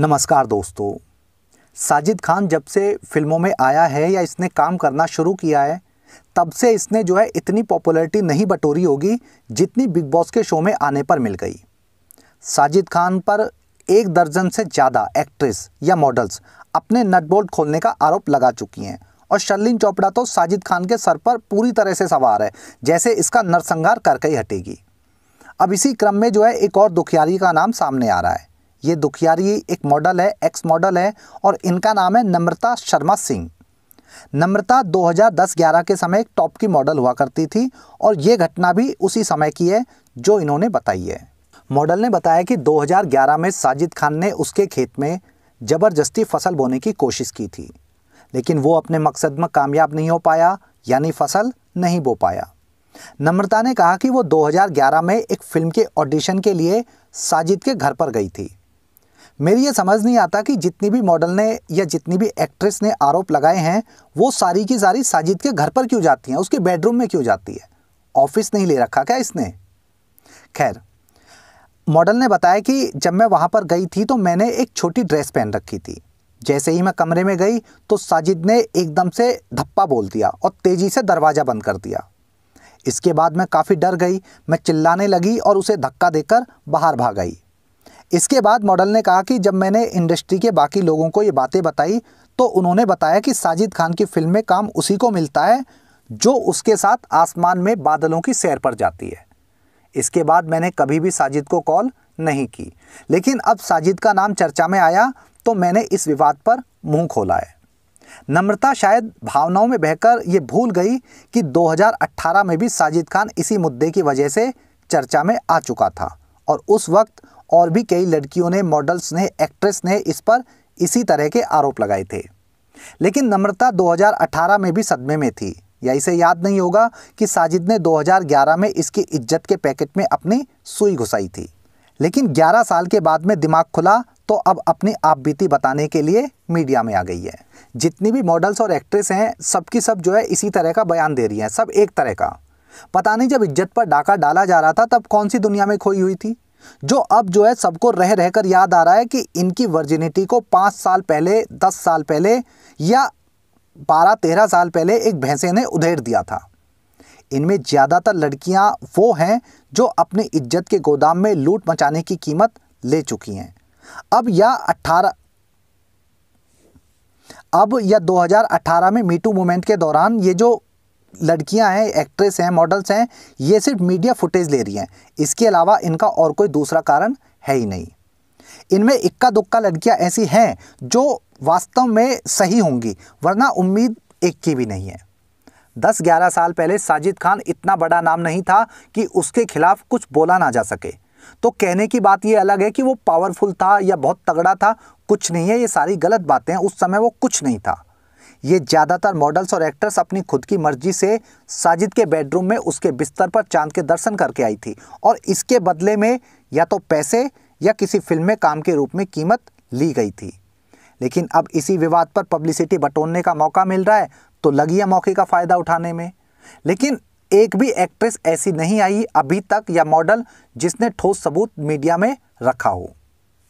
नमस्कार दोस्तों साजिद खान जब से फिल्मों में आया है या इसने काम करना शुरू किया है तब से इसने जो है इतनी पॉपुलैरिटी नहीं बटोरी होगी जितनी बिग बॉस के शो में आने पर मिल गई साजिद खान पर एक दर्जन से ज़्यादा एक्ट्रेस या मॉडल्स अपने नटबोल्ट खोलने का आरोप लगा चुकी हैं और शर्लिन चोपड़ा तो साजिद खान के सर पर पूरी तरह से सवार है जैसे इसका नरसंहार करके ही हटेगी अब इसी क्रम में जो है एक और दुखियारी का नाम सामने आ रहा है ये दुखियारी एक मॉडल है एक्स मॉडल है और इनका नाम है नम्रता शर्मा सिंह नम्रता 2010-11 के समय एक टॉप की मॉडल हुआ करती थी और ये घटना भी उसी समय की है जो इन्होंने बताई है मॉडल ने बताया कि 2011 में साजिद खान ने उसके खेत में ज़बरदस्ती फसल बोने की कोशिश की थी लेकिन वो अपने मकसद में कामयाब नहीं हो पाया यानी फसल नहीं बो पाया नम्रता ने कहा कि वो 2011 में एक फिल्म के ऑडिशन के लिए साजिद के घर पर गई थी मेरी ये समझ नहीं आता कि जितनी भी मॉडल ने या जितनी भी एक्ट्रेस ने आरोप लगाए हैं वो सारी की सारी साजिद के घर पर क्यों जाती हैं उसके बेडरूम में क्यों जाती है ऑफिस नहीं ले रखा क्या इसने खैर मॉडल ने बताया कि जब मैं वहाँ पर गई थी तो मैंने एक छोटी ड्रेस पहन रखी थी जैसे ही मैं कमरे में गई तो साजिद ने एकदम से धप्पा बोल दिया और तेज़ी से दरवाज़ा बंद कर दिया इसके बाद मैं काफ़ी डर गई मैं चिल्लाने लगी और उसे धक्का देकर बाहर भाग गई इसके बाद मॉडल ने कहा कि जब मैंने इंडस्ट्री के बाकी लोगों को ये बातें बताई तो उन्होंने बताया कि साजिद खान की फिल्म में काम उसी को मिलता है जो उसके साथ आसमान में बादलों की सैर पर जाती है इसके बाद मैंने कभी भी साजिद को कॉल नहीं की लेकिन अब साजिद का नाम चर्चा में आया तो मैंने इस विवाद पर मुंह खोला है नम्रता शायद भावनाओं में बहकर ये भूल गई कि 2018 में भी साजिद खान इसी मुद्दे की वजह से चर्चा में आ चुका था और उस वक्त और भी कई लड़कियों ने मॉडल्स ने एक्ट्रेस ने इस पर इसी तरह के आरोप लगाए थे लेकिन नम्रता 2018 में भी सदमे में थी या इसे याद नहीं होगा कि साजिद ने 2011 में इसकी इज्जत के पैकेट में अपनी सुई घुसाई थी लेकिन 11 साल के बाद में दिमाग खुला तो अब अपनी आप बीती बताने के लिए मीडिया में आ गई है जितनी भी मॉडल्स और एक्ट्रेस हैं सबकी सब जो है इसी तरह का बयान दे रही हैं सब एक तरह का पता नहीं जब इज्जत पर डाका डाला जा रहा था तब कौन सी दुनिया में खोई हुई थी जो अब जो है सबको रह रहकर याद आ रहा है कि इनकी वर्जिनिटी को पाँच साल पहले दस साल पहले या बारह तेरह साल पहले एक भैंसे ने उधेड़ दिया था इनमें ज़्यादातर लड़कियां वो हैं जो अपनी इज्जत के गोदाम में लूट मचाने की कीमत ले चुकी हैं अब या अट्ठारह अब या 2018 में मीटू मूवमेंट के दौरान ये जो लड़कियां हैं एक्ट्रेस हैं मॉडल्स हैं ये सिर्फ मीडिया फुटेज ले रही हैं इसके अलावा इनका और कोई दूसरा कारण है ही नहीं इनमें इक्का दुक्का लड़कियां ऐसी हैं जो वास्तव में सही होंगी वरना उम्मीद एक की भी नहीं है दस ग्यारह साल पहले साजिद खान इतना बड़ा नाम नहीं था कि उसके खिलाफ कुछ बोला ना जा सके तो कहने की बात ये अलग है कि वो पावरफुल था या बहुत तगड़ा था कुछ नहीं है ये सारी गलत बातें उस समय वो कुछ नहीं था ये ज़्यादातर मॉडल्स और एक्टर्स अपनी खुद की मर्जी से साजिद के बेडरूम में उसके बिस्तर पर चांद के दर्शन करके आई थी और इसके बदले में या तो पैसे या किसी फिल्म में काम के रूप में कीमत ली गई थी लेकिन अब इसी विवाद पर पब्लिसिटी बटोरने का मौका मिल रहा है तो लगी है मौके का फ़ायदा उठाने में लेकिन एक भी एक्ट्रेस ऐसी नहीं आई अभी तक या मॉडल जिसने ठोस सबूत मीडिया में रखा हो